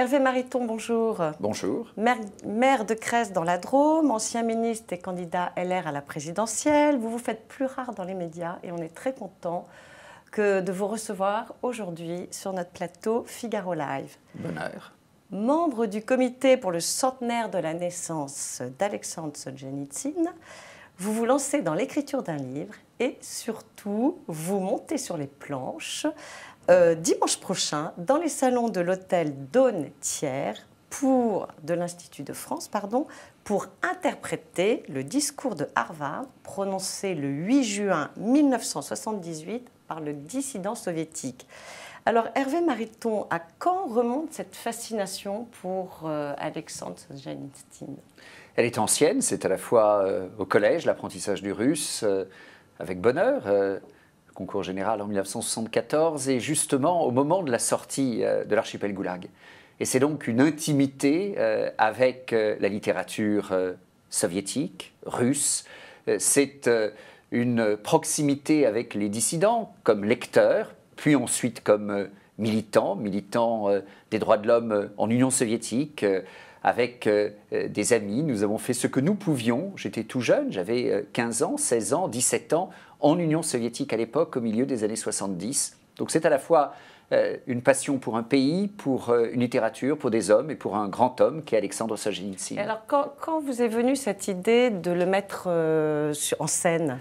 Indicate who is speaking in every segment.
Speaker 1: Hervé Mariton, bonjour. Bonjour. Maire, de Crèce dans la Drôme, ancien ministre et candidat LR à la présidentielle. Vous vous faites plus rare dans les médias et on est très content que de vous recevoir aujourd'hui sur notre plateau Figaro Live. Bonheur. Membre du comité pour le centenaire de la naissance d'Alexandre Solzhenitsyn, vous vous lancez dans l'écriture d'un livre et surtout vous montez sur les planches euh, dimanche prochain dans les salons de l'hôtel Daune Thiers pour de l'Institut de France, pardon, pour interpréter le discours de Harvard prononcé le 8 juin 1978 par le dissident soviétique. Alors Hervé Mariton, à quand remonte cette fascination pour euh, Alexandre Solzhenitsyn
Speaker 2: Elle est ancienne, c'est à la fois euh, au collège, l'apprentissage du russe, avec bonheur concours général en 1974, et justement au moment de la sortie euh, de l'archipel Goulag. Et c'est donc une intimité euh, avec euh, la littérature soviétique, russe. C'est une proximité avec les dissidents comme lecteurs, puis ensuite comme militants, militants des droits de l'homme en Union soviétique, avec euh, euh, des amis. Nous avons fait ce que nous pouvions. J'étais tout jeune, j'avais 15 euh, ans, 16 ans, 17 ans, en Union soviétique à l'époque, au milieu des années 70. Donc c'est à la fois une passion pour un pays, pour une littérature, pour des hommes et pour un grand homme qui est Alexandre Solzhenitsyn. Alors
Speaker 1: quand, vous est venue cette idée de le mettre en scène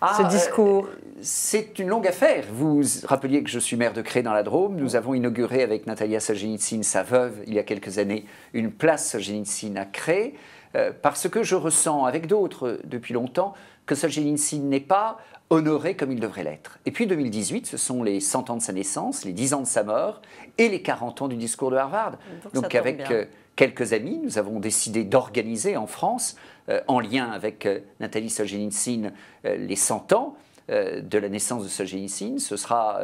Speaker 1: ah, ce euh, discours
Speaker 2: C'est une longue affaire. Vous rappeliez que je suis maire de Cré dans la Drôme. Nous avons inauguré avec Natalia Solzhenitsyn, sa veuve, il y a quelques années, une place Solzhenitsyn à Cré. Euh, parce que je ressens, avec d'autres depuis longtemps, que Solzhenitsyn n'est pas honoré comme il devrait l'être. Et puis 2018, ce sont les 100 ans de sa naissance, les 10 ans de sa mort et les 40 ans du discours de Harvard. Donc, avec euh, quelques amis, nous avons décidé d'organiser en France, euh, en lien avec euh, Nathalie Solzhenitsyn, les 100 ans de la naissance de Solzhenitsyn. Ce sera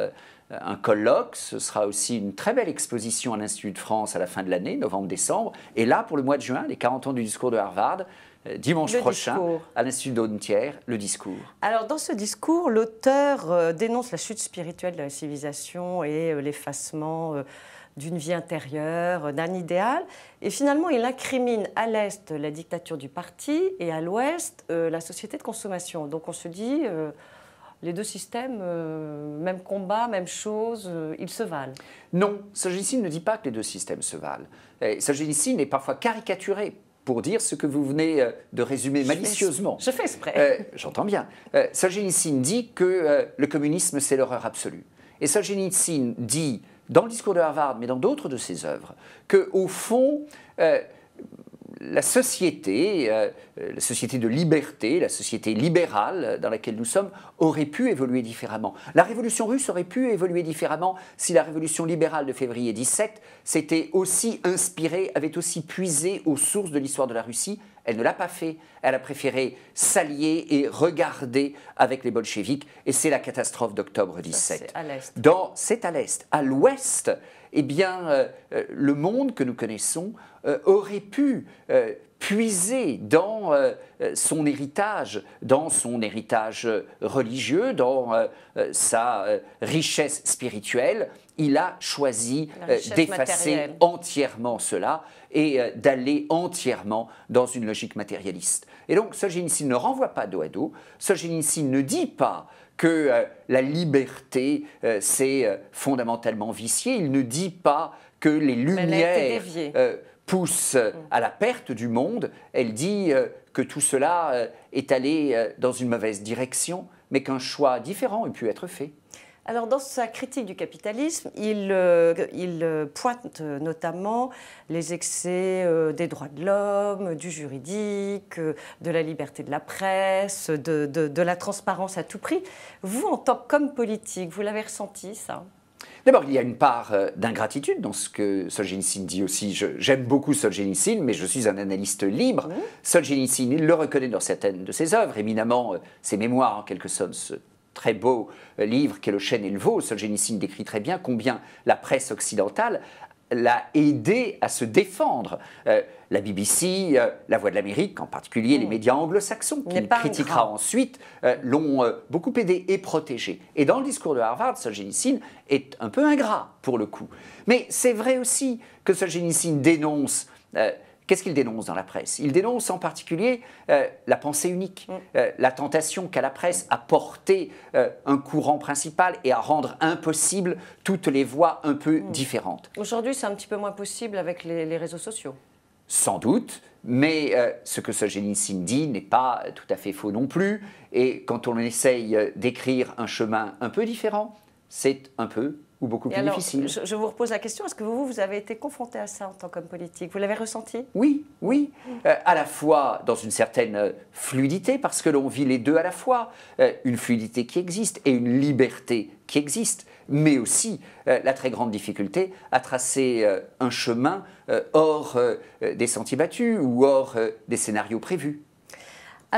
Speaker 2: un colloque, ce sera aussi une très belle exposition à l'Institut de France à la fin de l'année, novembre-décembre. Et là, pour le mois de juin, les 40 ans du discours de Harvard, euh, dimanche prochain à l'Institut d'Auntière, le discours.
Speaker 1: Alors, dans ce discours, l'auteur euh, dénonce la chute spirituelle de la civilisation et euh, l'effacement d'une vie intérieure, d'un idéal. Et finalement, il incrimine à l'Est la dictature du parti et à l'Ouest la société de consommation. Donc, on se dit les deux systèmes, même combat, même chose, ils se
Speaker 2: valent. Non, Solzhenitsyn ne dit pas que les deux systèmes se valent. Solzhenitsyn est parfois caricaturé pour dire ce que vous venez euh, de résumer malicieusement. je fais exprès. Euh, j'entends bien. Euh, dit que euh, le communisme, c'est l'horreur absolue. Et Solzhenitsyn dit, dans le discours de Harvard, mais dans d'autres de ses œuvres, qu'au fond, la société, euh, euh, la société de liberté, la société libérale dans laquelle nous sommes, aurait pu évoluer différemment. La révolution russe aurait pu évoluer différemment si la révolution libérale de février 17 s'était aussi inspirée, avait aussi puisé aux sources de l'histoire de la Russie elle ne l'a pas fait. Elle a préféré s'allier et regarder avec les bolcheviks. Et c'est la catastrophe d'octobre 17. C'est à l'est. À l'ouest, eh bien, euh, euh, le monde que nous connaissons euh, aurait pu puiser dans son héritage, dans son héritage religieux, dans sa richesse spirituelle, il a choisi euh, d'effacer entièrement cela et euh, d'aller entièrement dans une logique matérialiste. Et donc Solzhenitsyn ne renvoie pas dos à dos, Solzhenitsyn ne dit pas que euh, la liberté c'est fondamentalement viciée. il ne dit pas que les lumières poussent à la perte du monde, elle dit que tout cela est allé dans une mauvaise direction, mais qu'un choix différent eût pu être fait.
Speaker 1: Alors, dans sa critique du capitalisme, il, euh, il euh, pointe notamment les excès euh, des droits de l'homme, du juridique, de la liberté de la presse, de, la transparence à tout prix. Vous, en tant qu'homme politique, vous l'avez ressenti, ça D'abord, il y a
Speaker 2: une part d'ingratitude dans ce que Solzhenitsyn dit aussi. J'aime beaucoup Solzhenitsyn, mais je suis un analyste libre. Mmh. Solzhenitsyn, il le reconnaît dans certaines de ses œuvres, éminemment ses mémoires en quelque sorte, très beau euh, livre qui est Le Chêne et le Veau, Solzhenitsyn décrit très bien combien la presse occidentale l'a aidé à se défendre. Euh, la BBC, euh, la Voix de l'Amérique, en particulier les mm. médias anglo-saxons, qu'il critiquera ensuite, l'ont beaucoup aidé et protégé. Et dans le discours de Harvard, Solzhenitsyn est un peu ingrat, pour le coup. Mais c'est vrai aussi que Solzhenitsyn dénonce Qu'est-ce qu'il dénonce dans la presse Il dénonce en particulier euh, la pensée unique, mm. euh, la tentation qu'a la presse à porter euh, un courant principal et à rendre impossible toutes les voies un peu mm. différentes.
Speaker 1: Aujourd'hui, c'est un petit peu moins possible avec les, réseaux sociaux.
Speaker 2: Sans doute, mais ce que Solzhenitsyn dit n'est pas tout à fait faux non plus. Et quand on essaye d'écrire un chemin un peu différent, c'est un peu beaucoup difficile. Je,
Speaker 1: vous repose la question, est-ce que vous, vous avez été confronté à ça en tant qu'homme politique Vous l'avez ressenti
Speaker 2: Oui, oui, euh, à la fois dans une certaine fluidité, parce que l'on vit les deux à la fois, euh, une fluidité qui existe et une liberté qui existe, mais aussi euh, la très grande difficulté à tracer un chemin hors des sentiers battus ou hors des scénarios prévus.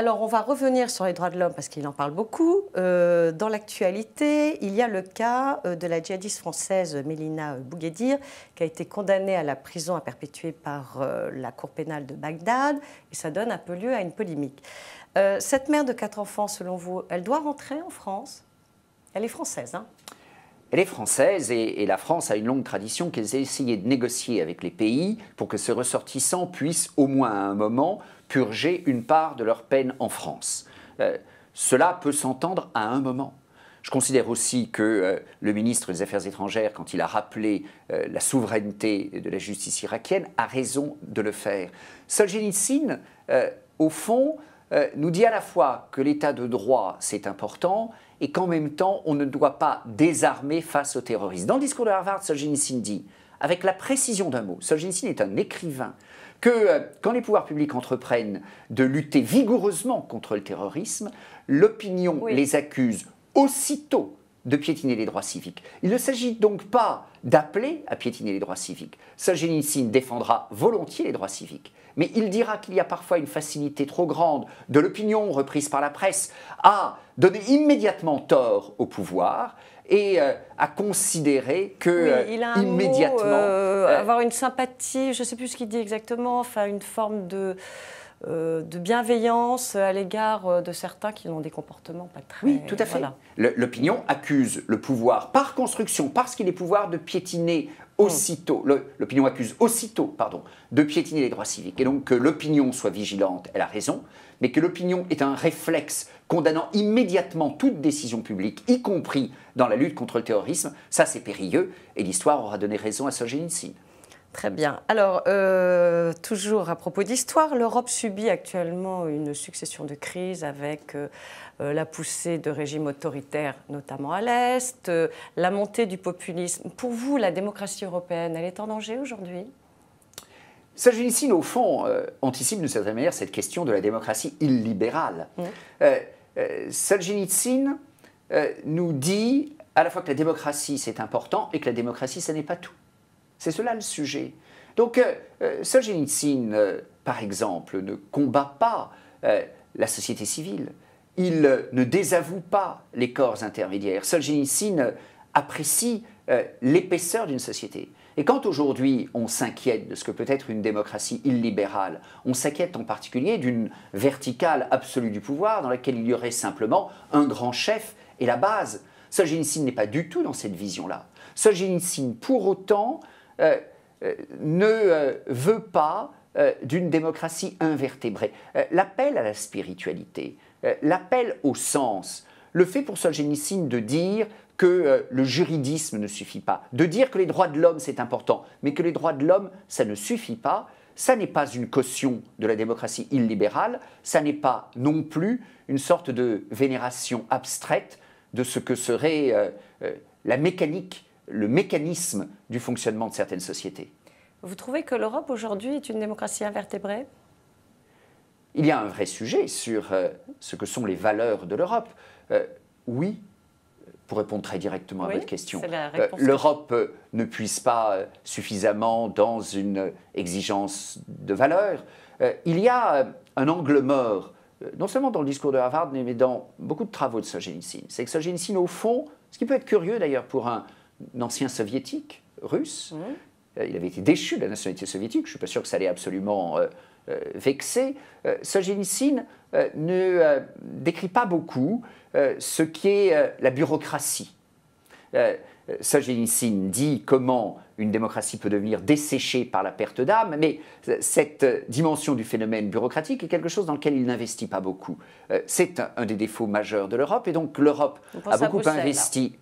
Speaker 1: Alors, on va revenir sur les droits de l'homme parce qu'il en parle beaucoup. Euh, dans l'actualité, il y a le cas euh, de la djihadiste française Mélina Bouguedir, qui a été condamnée à la prison à perpétuer par euh, la Cour pénale de Bagdad. Et ça donne un peu lieu à une polémique. cette mère de quatre enfants, selon vous, elle doit rentrer en France Elle est française, hein
Speaker 2: elle est française et, la France a une longue tradition qu'elle a essayé de négocier avec les pays pour que ces ressortissants puissent, au moins à un moment, purger une part de leur peine en France. Euh, cela peut s'entendre à un moment. Je considère aussi que euh, le ministre des Affaires étrangères, quand il a rappelé euh, la souveraineté de la justice irakienne, a raison de le faire. Solzhenitsyn, au fond, nous dit à la fois que l'état de droit, c'est important, et qu'en même temps, on ne doit pas désarmer face au terrorisme. Dans le discours de Harvard, Solzhenitsyn dit, avec la précision d'un mot, Solzhenitsyn est un écrivain, que euh, quand les pouvoirs publics entreprennent de lutter vigoureusement contre le terrorisme, l'opinion les accuse aussitôt de piétiner les droits civiques. Il ne s'agit donc pas d'appeler à piétiner les droits civiques. Solzhenitsyn défendra volontiers les droits civiques, mais il dira qu'il y a parfois une facilité trop grande de l'opinion reprise par la presse à donner immédiatement tort au pouvoir et euh, à considérer que euh, il a immédiatement euh, avoir
Speaker 1: une sympathie, je ne sais plus ce qu'il dit exactement, enfin une forme de euh, de bienveillance à l'égard euh, de certains qui ont des comportements pas très... Oui, tout à fait.
Speaker 2: L'opinion accuse le pouvoir par
Speaker 1: construction, parce qu'il est pouvoir de
Speaker 2: piétiner hmm. aussitôt, l'opinion accuse aussitôt, pardon, de piétiner les droits civiques. Et donc que l'opinion soit vigilante, elle a raison, mais que l'opinion est un réflexe condamnant immédiatement toute décision publique, y compris dans la lutte contre le terrorisme, ça c'est périlleux, et l'histoire aura donné raison à Solzhenitsyn. Très bien.
Speaker 1: Alors, euh, toujours à propos d'histoire, l'Europe subit actuellement une succession de crises avec euh, euh, la poussée de régimes autoritaires, notamment à l'Est, la montée du populisme. Pour vous, la démocratie européenne, elle est en danger aujourd'hui
Speaker 2: Solzhenitsyn, au fond, anticipe de certaine manière cette question de la démocratie illibérale. Mmh. Solzhenitsyn nous dit à la fois que la démocratie, c'est important et que la démocratie, ce n'est pas tout. C'est cela le sujet. Donc euh, euh Solzhenitsyn, euh, par exemple, ne combat pas euh, la société civile. Il ne désavoue pas les corps intermédiaires. Solzhenitsyn apprécie l'épaisseur d'une société. Et quand aujourd'hui on s'inquiète de ce que peut être une démocratie illibérale, on s'inquiète en particulier d'une verticale absolue du pouvoir dans laquelle il y aurait simplement un grand chef et la base. Solzhenitsyn n'est pas du tout dans cette vision-là. Solzhenitsyn, pour autant, euh, euh, ne euh, veut pas d'une démocratie invertébrée. l'appel à la spiritualité, l'appel au sens, le fait pour Solzhenitsyn de dire que le juridisme ne suffit pas, de dire que les droits de l'homme c'est important, mais que les droits de l'homme ça ne suffit pas, ça n'est pas une caution de la démocratie illibérale, ça n'est pas non plus une sorte de vénération abstraite de ce que serait la mécanique le mécanisme du fonctionnement de certaines sociétés.
Speaker 1: Vous trouvez que l'Europe aujourd'hui est une démocratie invertébrée
Speaker 2: Il y a un vrai sujet sur euh, ce que sont les valeurs de l'Europe. Euh, oui, pour répondre très directement à votre question, euh, l'Europe ne puisse pas suffisamment dans une exigence de valeurs. il y a un angle mort, non seulement dans le discours de Harvard, mais dans beaucoup de travaux de Solzhenitsyn. C'est que Solzhenitsyn, au fond, ce qui peut être curieux d'ailleurs pour un Ancien soviétique, russe, euh, Il avait été déchu de la nationalité soviétique. Je ne suis pas sûr que ça l'ait absolument euh, euh, vexé. Solzhenitsyn ne décrit pas beaucoup ce qu'est la bureaucratie. Solzhenitsyn dit comment une démocratie peut devenir desséchée par la perte d'âme, mais cette dimension du phénomène bureaucratique est quelque chose dans lequel il n'investit pas beaucoup. C'est un des défauts majeurs de l'Europe, et donc l'Europe a beaucoup investi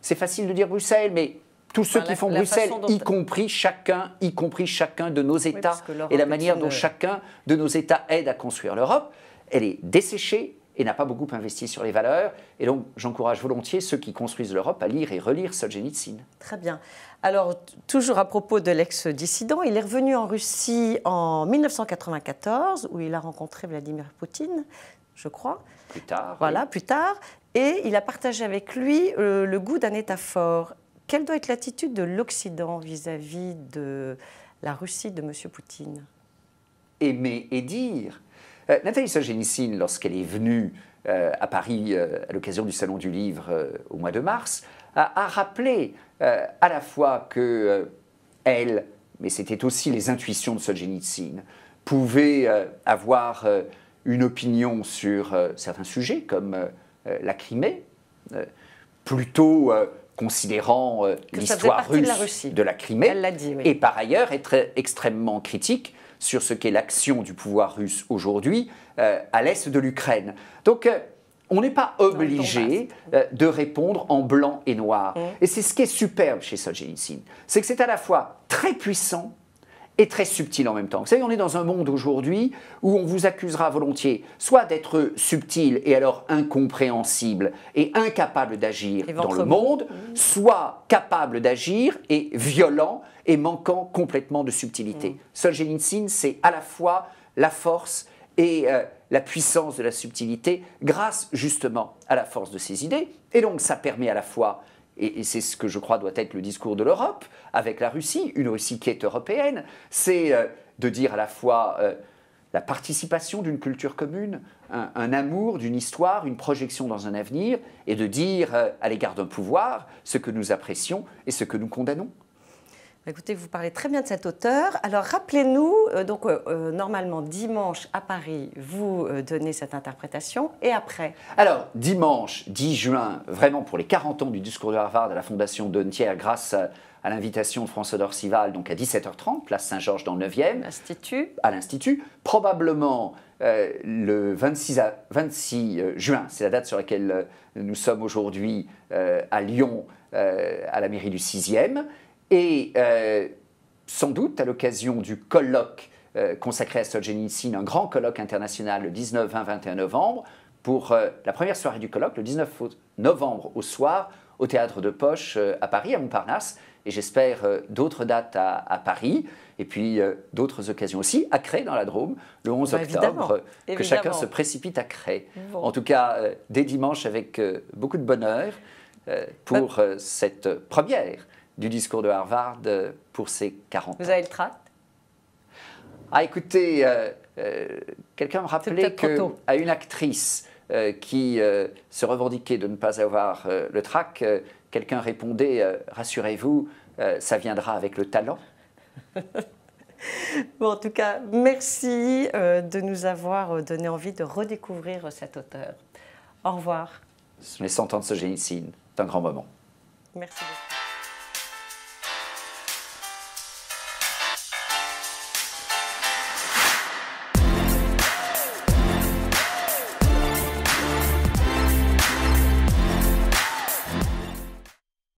Speaker 2: c'est facile de dire Bruxelles, mais tous ceux qui font Bruxelles, y compris chacun, y compris chacun de nos États, et la manière dont euh, chacun de nos États aide à construire l'Europe, elle est desséchée et n'a pas beaucoup investi sur les valeurs. Et donc, j'encourage volontiers ceux qui construisent l'Europe à lire et relire Solzhenitsyn.
Speaker 1: Très bien. Alors, toujours à propos de l'ex-dissident, il est revenu en Russie en 1994, où il a rencontré Vladimir Poutine, je crois.
Speaker 2: Plus tard. Voilà,
Speaker 1: plus tard. Et il a partagé avec lui euh, le, goût d'un État fort. Quelle doit être l'attitude de l'Occident vis-à-vis de la Russie de M. Poutine
Speaker 2: Aimer et dire. Euh, Nathalie Solzhenitsyn, lorsqu'elle est venue euh, à Paris à l'occasion du Salon du Livre au mois de mars, a, rappelé à la fois que elle, mais c'était aussi les intuitions de Solzhenitsyn, pouvait avoir une opinion sur certains sujets comme euh, la Crimée, euh, plutôt euh, considérant l'histoire russe de la, Russie. Crimée, et par ailleurs être extrêmement critique sur ce qu'est l'action du pouvoir russe aujourd'hui à l'est de l'Ukraine. Donc on n'est pas obligé de répondre en blanc et noir. Mmh. Et c'est ce qui est superbe chez Solzhenitsyn, c'est que c'est à la fois très puissant et très subtil en même temps. Vous savez, on est dans un monde aujourd'hui où on vous accusera volontiers soit d'être subtil et alors incompréhensible et incapable d'agir dans le monde, soit capable d'agir et violent et manquant complètement de subtilité. Mmh. Solzhenitsyn, c'est à la fois la force et euh, la puissance de la subtilité grâce justement à la force de ses idées. Et donc ça permet à la fois et, c'est ce que je crois doit être le discours de l'Europe avec la Russie, une Russie qui est européenne, c'est euh, de dire à la fois euh, la participation d'une culture commune, un, amour, d'une histoire, une projection dans un avenir, et de dire euh, à l'égard d'un pouvoir ce que nous apprécions et ce que nous condamnons.
Speaker 1: Écoutez, vous parlez très bien de cet auteur. Alors rappelez-nous, euh, donc euh, euh, normalement dimanche à Paris, vous donnez cette interprétation et après Alors
Speaker 2: dimanche 10 juin, vraiment pour les 40 ans du discours de Harvard à la Fondation Dontière, grâce à, l'invitation de François d'Orcival, donc à 17h30, place Saint-Georges dans le 9e. Institut. À l'Institut. Probablement le 26, 26 juin, c'est la date sur laquelle nous sommes aujourd'hui à Lyon, à la mairie du 6e. Et euh, sans doute, à l'occasion du colloque euh, consacré à Solzhenitsyn, un grand colloque international le 19, 20, 21 novembre, pour euh, la première soirée du colloque, le 19 novembre au soir, au théâtre de Poche à Paris, à Montparnasse, et j'espère d'autres dates à, Paris, et puis d'autres occasions aussi, à Cré, dans la Drôme, le 11 bah, octobre, que chacun se précipite à Cré. En tout cas, dès dimanche, avec beaucoup de bonheur, pour bah cette première du discours de Harvard euh, pour ses 40 ans. Vous avez le tract Ah, écoutez, euh, euh, quelqu'un me rappelait à une actrice qui se revendiquait de ne pas avoir le tract, quelqu'un répondait Rassurez-vous, ça viendra avec le talent.
Speaker 1: bon, en tout cas, merci de nous avoir donné envie de redécouvrir cet auteur. Au revoir.
Speaker 2: Les 100 ans de d'un c'est un grand moment.
Speaker 1: Merci beaucoup.